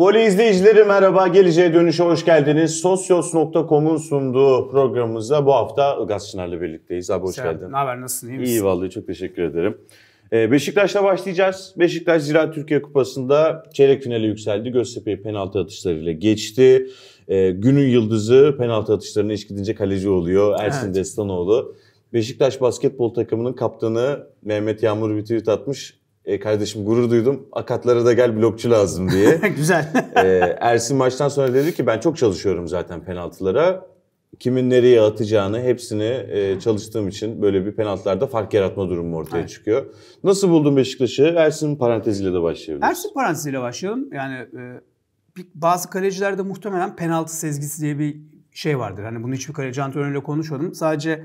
Voley izleyicileri merhaba. Geleceğe Dönüş'e hoş geldiniz. Sosyos.com'un sunduğu programımızda bu hafta Ilgaz Çınar'la birlikteyiz. Abi hoş Selam, geldin. Ne haber? Nasılsın? İyi misin? İyi vallahi çok teşekkür ederim. Ee, Beşiktaş'la başlayacağız. Beşiktaş Zira Türkiye Kupası'nda çeyrek finale yükseldi. Göztepe'yi penaltı atışlarıyla geçti. Ee, günün yıldızı penaltı atışlarına iş gidince kaleci oluyor. Ersin evet. Destanoğlu. Beşiktaş basketbol takımının kaptanı Mehmet Yağmur bir tweet atmış e, kardeşim gurur duydum. Akatlara da gel blokçu lazım diye. Güzel. e, Ersin maçtan sonra dedi ki ben çok çalışıyorum zaten penaltılara. Kimin nereye atacağını hepsini e, çalıştığım için böyle bir penaltılarda fark yaratma durumu ortaya Aynen. çıkıyor. Nasıl buldun Beşiktaş'ı? Ersin paranteziyle de başlayabiliriz. Ersin paranteziyle başlayalım. Yani e, bazı kalecilerde muhtemelen penaltı sezgisi diye bir şey vardır. Hani bunu hiçbir kaleci antrenörüyle konuşmadım. Sadece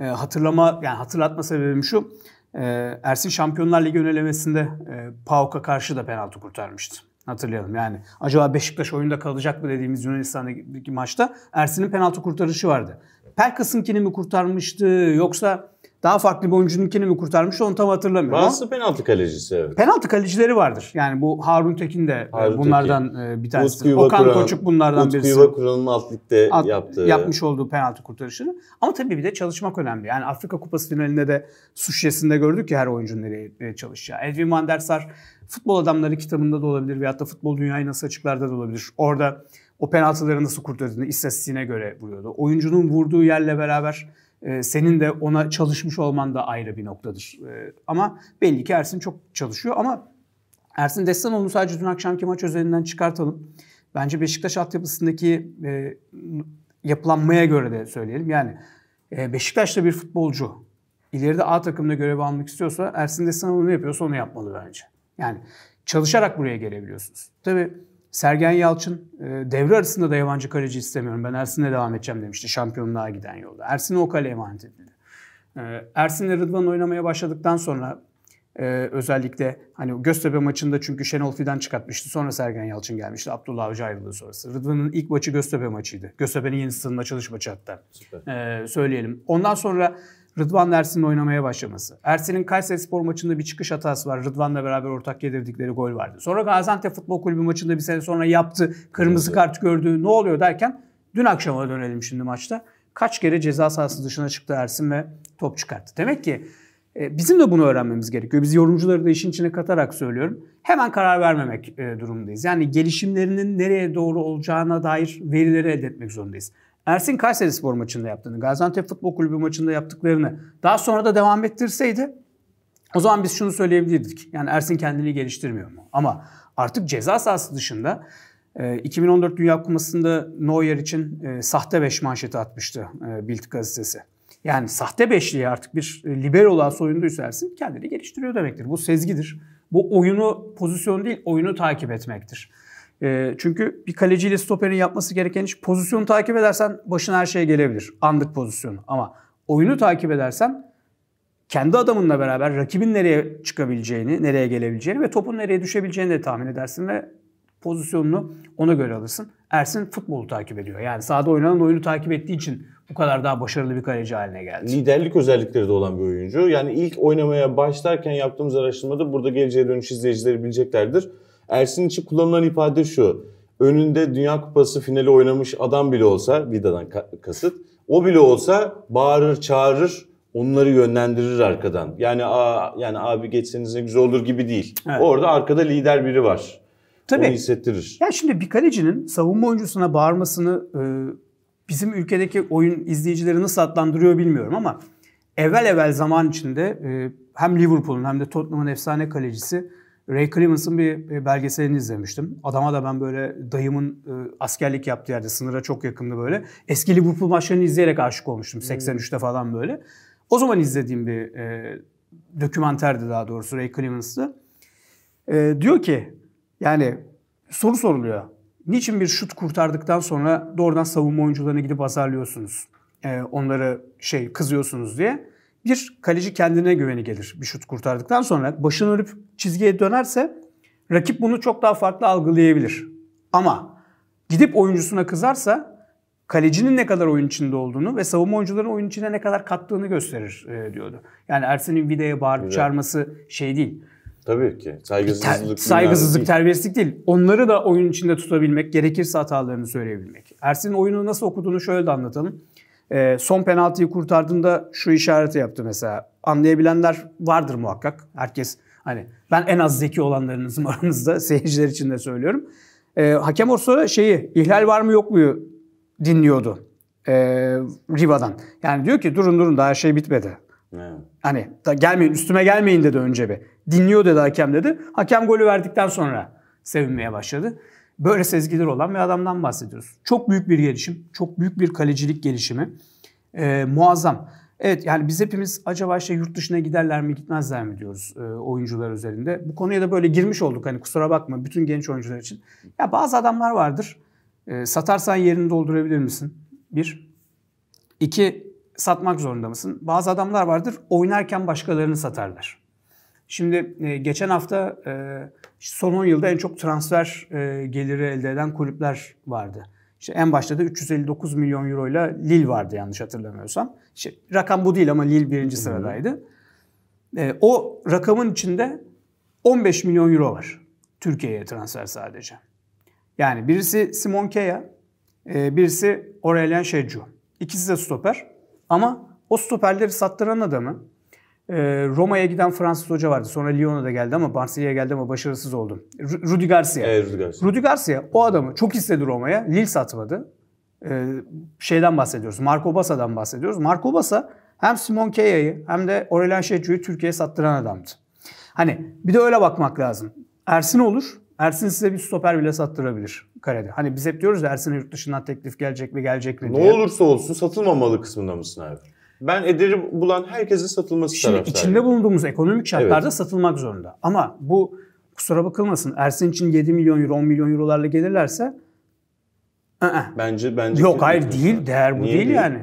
e, hatırlama yani hatırlatma sebebim şu. Ee, Ersin Şampiyonlar Ligi önelemesinde e, PAOK'a karşı da penaltı kurtarmıştı. Hatırlayalım yani acaba Beşiktaş oyunda kalacak mı dediğimiz Yunanistan'daki maçta Ersin'in penaltı kurtarışı vardı. Pelkas'ınkini mi kurtarmıştı yoksa daha farklı bir oyuncunun mi kurtarmış onu tam hatırlamıyorum. Bazısı penaltı kalecisi evet. Penaltı kalecileri vardır. Yani bu Harun Tekin de e, Harun bunlardan Tekin. bir tanesi. Utku Okan Kuran, Koçuk bunlardan Utku birisi. Utku Yuvakuran'ın alt ligde At, yaptığı. Yapmış olduğu penaltı kurtarışını. Ama tabii bir de çalışmak önemli. Yani Afrika Kupası finalinde de suçyesinde gördük ki her oyuncunun nereye e, çalışacağı. Edwin Van der Sar Futbol Adamları kitabında da olabilir veyahut da Futbol Dünyayı Nasıl Açıklar'da da olabilir. Orada o penaltıları nasıl kurtardığını istatistiğine göre vuruyordu. Oyuncunun vurduğu yerle beraber ee, senin de ona çalışmış olman da ayrı bir noktadır. Ee, ama belli ki Ersin çok çalışıyor ama Ersin Destanoğlu'nu sadece dün akşamki maç özelinden çıkartalım. Bence Beşiktaş altyapısındaki e, yapılanmaya göre de söyleyelim. Yani e, Beşiktaş'ta bir futbolcu ileride A takımda görev almak istiyorsa Ersin Destanoğlu ne yapıyorsa onu yapmalı bence. Yani çalışarak buraya gelebiliyorsunuz. Tabii Sergen Yalçın e, devre arasında da yabancı kaleci istemiyorum. Ben Ersin'le devam edeceğim demişti şampiyonluğa giden yolda. Ersin'e o kale emanet edildi. E, Ersin'le Rıdvan oynamaya başladıktan sonra e, özellikle hani Göztepe maçında çünkü Şenol Fidan çıkartmıştı. Sonra Sergen Yalçın gelmişti. Abdullah Avcı ayrılığı sonrası. Rıdvan'ın ilk maçı Göztepe maçıydı. Göztepe'nin yeni sınırına çalış maçı hatta. Süper. Ee, söyleyelim. Ondan sonra Rıdvan Ersin'in oynamaya başlaması. Ersin'in Kayseri Spor maçında bir çıkış hatası var. Rıdvan'la beraber ortak yedirdikleri gol vardı. Sonra Gaziantep Futbol Kulübü maçında bir sene sonra yaptı. Kırmızı kart gördü. Ne oluyor derken dün akşama dönelim şimdi maçta. Kaç kere ceza sahası dışına çıktı Ersin ve top çıkarttı. Demek ki e, Bizim de bunu öğrenmemiz gerekiyor. Biz yorumcuları da işin içine katarak söylüyorum. Hemen karar vermemek e, durumundayız. Yani gelişimlerinin nereye doğru olacağına dair verileri elde etmek zorundayız. Ersin Kayseri Spor maçında yaptığını, Gaziantep Futbol Kulübü maçında yaptıklarını daha sonra da devam ettirseydi o zaman biz şunu söyleyebilirdik. Yani Ersin kendini geliştirmiyor mu? Ama artık ceza sahası dışında 2014 e, Dünya Kupası'nda Neuer için e, sahte beş manşeti atmıştı e, Bild gazetesi. Yani sahte beşliğe artık bir liberola soyunduysa Ersin kendini geliştiriyor demektir. Bu sezgidir. Bu oyunu pozisyon değil oyunu takip etmektir. E, çünkü bir kaleciyle stoperin yapması gereken iş pozisyonu takip edersen başına her şey gelebilir. Andık pozisyonu ama oyunu takip edersen kendi adamınla beraber rakibin nereye çıkabileceğini, nereye gelebileceğini ve topun nereye düşebileceğini de tahmin edersin ve pozisyonunu ona göre alırsın. Ersin futbolu takip ediyor. Yani sahada oynanan oyunu takip ettiği için bu kadar daha başarılı bir kaleci haline geldi. Liderlik özellikleri de olan bir oyuncu. Yani ilk oynamaya başlarken yaptığımız araştırmada burada geleceğe dönüş izleyicileri bileceklerdir. Ersin için kullanılan ifade şu. Önünde Dünya Kupası finali oynamış adam bile olsa, Vida'dan kasıt, o bile olsa bağırır, çağırır, onları yönlendirir arkadan. Yani a, yani abi geçseniz ne güzel olur gibi değil. Evet. Orada arkada lider biri var. Tabii. Onu hissettirir. Ya şimdi bir kalecinin savunma oyuncusuna bağırmasını e, bizim ülkedeki oyun izleyicileri nasıl adlandırıyor bilmiyorum ama evvel evvel zaman içinde e, hem Liverpool'un hem de Tottenham'ın efsane kalecisi Ray Clemens'ın bir belgeselini izlemiştim. Adama da ben böyle dayımın e, askerlik yaptığı yerde sınıra çok yakındı böyle. Eski Liverpool maçlarını izleyerek aşık olmuştum 83'te hmm. falan böyle. O zaman izlediğim bir e, dokümenterdi daha doğrusu Ray Clemens'tı. E, diyor ki yani soru soruluyor. Niçin bir şut kurtardıktan sonra doğrudan savunma oyuncularına gidip azarlıyorsunuz? E, onları şey kızıyorsunuz diye. Bir, kaleci kendine güveni gelir bir şut kurtardıktan sonra. Başını örüp çizgiye dönerse rakip bunu çok daha farklı algılayabilir. Ama gidip oyuncusuna kızarsa kalecinin ne kadar oyun içinde olduğunu ve savunma oyuncuların oyun içine ne kadar kattığını gösterir e, diyordu. Yani Ersin'in videoya bağırıp Güzel. çağırması şey değil. Tabii ki. Saygısızlık. Ter, saygısızlık, değil. terbiyesizlik değil. Onları da oyun içinde tutabilmek, gerekirse hatalarını söyleyebilmek. Ersin'in oyunu nasıl okuduğunu şöyle de anlatalım. E, son penaltıyı kurtardığında şu işareti yaptı mesela. Anlayabilenler vardır muhakkak. Herkes hani ben en az zeki olanlarınızım aranızda seyirciler için de söylüyorum. E, hakem olsa şeyi ihlal var mı yok mu dinliyordu e, Riva'dan. Yani diyor ki durun durun daha şey bitmedi. Evet. Hani da gelmeyin üstüme gelmeyin dedi önce bir. Dinliyor dedi hakem dedi. Hakem golü verdikten sonra sevinmeye başladı böyle sezgiler olan bir adamdan bahsediyoruz. Çok büyük bir gelişim, çok büyük bir kalecilik gelişimi. E, muazzam. Evet yani biz hepimiz acaba işte yurt dışına giderler mi gitmezler mi diyoruz e, oyuncular üzerinde. Bu konuya da böyle girmiş olduk hani kusura bakma bütün genç oyuncular için. Ya bazı adamlar vardır. E, satarsan yerini doldurabilir misin? Bir. İki, satmak zorunda mısın? Bazı adamlar vardır oynarken başkalarını satarlar. Şimdi e, geçen hafta e, son 10 yılda en çok transfer e, geliri elde eden kulüpler vardı. İşte en başta da 359 milyon euro ile Lille vardı yanlış hatırlamıyorsam. İşte rakam bu değil ama Lille birinci sıradaydı. E, o rakamın içinde 15 milyon euro var Türkiye'ye transfer sadece. Yani birisi Simon Kea, e, birisi Aurelien Şecu. İkisi de stoper ama o stoperleri sattıran adamı ee, Roma'ya giden Fransız hoca vardı. Sonra Lyon'a da geldi ama Barcelona'ya geldi ama başarısız oldu. Rudi Garcia. Evet, Rudi Garcia. Rudi Garcia o adamı çok istedi Roma'ya. Lille satmadı. Ee, şeyden bahsediyoruz. Marco Basa'dan bahsediyoruz. Marco Basa hem Simon Keya'yı hem de Aurelien Şecu'yu Türkiye'ye sattıran adamdı. Hani bir de öyle bakmak lazım. Ersin olur. Ersin size bir stoper bile sattırabilir karede. Hani biz hep diyoruz ya Ersin'e yurt dışından teklif gelecek mi gelecek mi diye. Ne olursa olsun satılmamalı kısmında mısın abi? Ben ederi bulan herkesin satılması Şimdi taraftarıyım. içinde bulunduğumuz ekonomik şartlarda evet. satılmak zorunda. Ama bu kusura bakılmasın Ersin için 7 milyon euro 10 milyon eurolarla gelirlerse ı-ı. Bence bence Yok hayır değil. Mesela. Değer bu Niye değil, değil yani.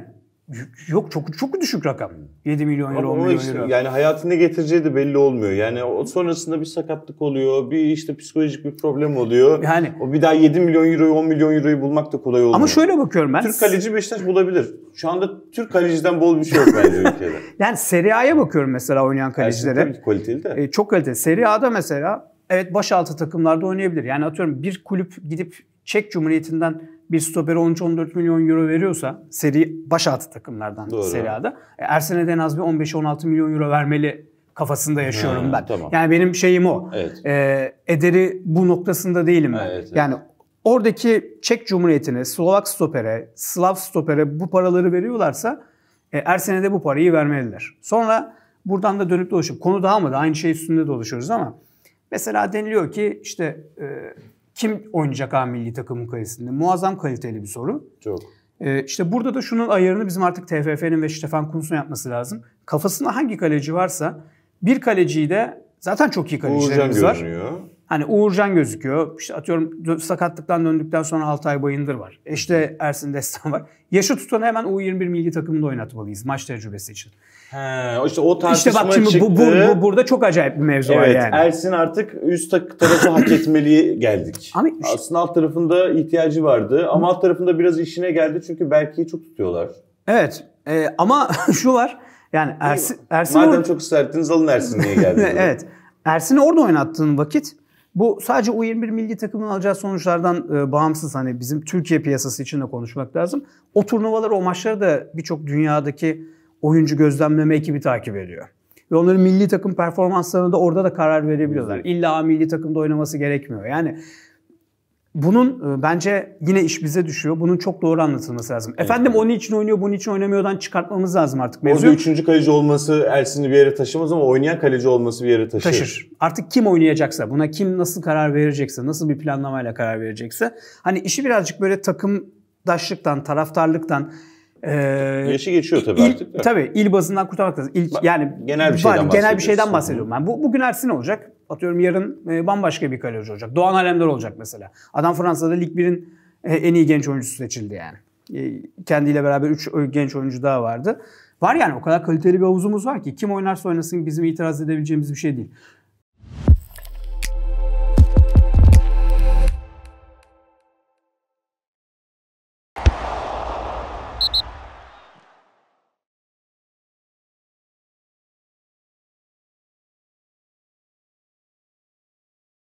Yok çok çok düşük rakam. 7 milyon euro, 10 milyon işte, euro. Yani hayatını getireceği de belli olmuyor. Yani o sonrasında bir sakatlık oluyor, bir işte psikolojik bir problem oluyor. Yani o bir daha 7 milyon euroyu, 10 milyon euroyu bulmak da kolay olmuyor. Ama şöyle bakıyorum ben. Türk kaleci Beşiktaş bulabilir. Şu anda Türk kaleciden bol bir şey yok bence ülkede. yani Serie A'ya bakıyorum mesela oynayan kalecilere. Her şey kaliteli de. E, çok kaliteli. Serie A'da mesela evet başaltı takımlarda oynayabilir. Yani atıyorum bir kulüp gidip Çek Cumhuriyeti'nden bir stopere 13-14 milyon euro veriyorsa seri başaltı takımlardan Doğru. Serie A'da. E, Ersen'e de en az bir 15-16 milyon euro vermeli kafasında yaşıyorum ha, ben. Tamam. Yani benim şeyim o. Evet. E, ederi bu noktasında değilim ben. Evet, evet. Yani Oradaki Çek Cumhuriyeti'ne, Slovak stopere, Slav stopere bu paraları veriyorlarsa e, Ersen'e de bu parayı vermeliler. Sonra buradan da dönüp dolaşıp konu dağılmadı. Aynı şey üstünde dolaşıyoruz ama mesela deniliyor ki işte e, kim oynayacak A milli takımın kalesinde? Muazzam kaliteli bir soru. Çok. E, işte burada da şunun ayarını bizim artık TFF'nin ve Stefan Kuntz'un yapması lazım. Kafasında hangi kaleci varsa bir kaleciyi de zaten çok iyi kalecilerimiz var. Görünüyor. Hani Uğurcan gözüküyor. İşte atıyorum sakatlıktan döndükten sonra Altay Bayındır var. İşte Ersin Destan var. Yaşı tutan hemen U21 milli takımında oynatmalıyız maç tecrübesi için. He, işte o tartışma işte bak şimdi Bu, bu, bu, burada çok acayip bir mevzu evet, var yani. Ersin artık üst tarafı hak etmeliye geldik. Abi, Aslında alt tarafında ihtiyacı vardı ama alt tarafında biraz işine geldi çünkü belki çok tutuyorlar. Evet e, ama şu var yani Ersin... Ersin Madem or- çok ısrar alın Ersin niye geldi. evet Ersin'i orada oynattığın vakit bu sadece U21 milli takımın alacağı sonuçlardan e, bağımsız hani bizim Türkiye piyasası için de konuşmak lazım. O turnuvaları, o maçları da birçok dünyadaki oyuncu gözlemleme ekibi takip ediyor. Ve onların milli takım performanslarını da orada da karar verebiliyorlar. İlla milli takımda oynaması gerekmiyor. Yani bunun e, bence yine iş bize düşüyor. Bunun çok doğru anlatılması lazım. Evet. Efendim onun için oynuyor, bunun için oynamıyordan çıkartmamız lazım artık. Mevzu üçüncü kaleci olması Ersin'i bir yere taşımaz ama oynayan kaleci olması bir yere taşır. Taşır. Artık kim oynayacaksa, buna kim nasıl karar verecekse, nasıl bir planlamayla karar verecekse. Hani işi birazcık böyle takımdaşlıktan, taraftarlıktan ee, Yaşı geçiyor tabii il, artık. Tabii il bazından kurtarmak lazım. İlk, yani genel bir şeyden, var, genel bir şeyden bahsediyorum ben. Bu, bugün Ersin olacak. Atıyorum yarın e, bambaşka bir kaleci olacak. Doğan Alemdar olacak mesela. Adam Fransa'da Lig 1'in e, en iyi genç oyuncusu seçildi yani. E, kendiyle beraber 3 genç oyuncu daha vardı. Var yani o kadar kaliteli bir havuzumuz var ki kim oynarsa oynasın bizim itiraz edebileceğimiz bir şey değil.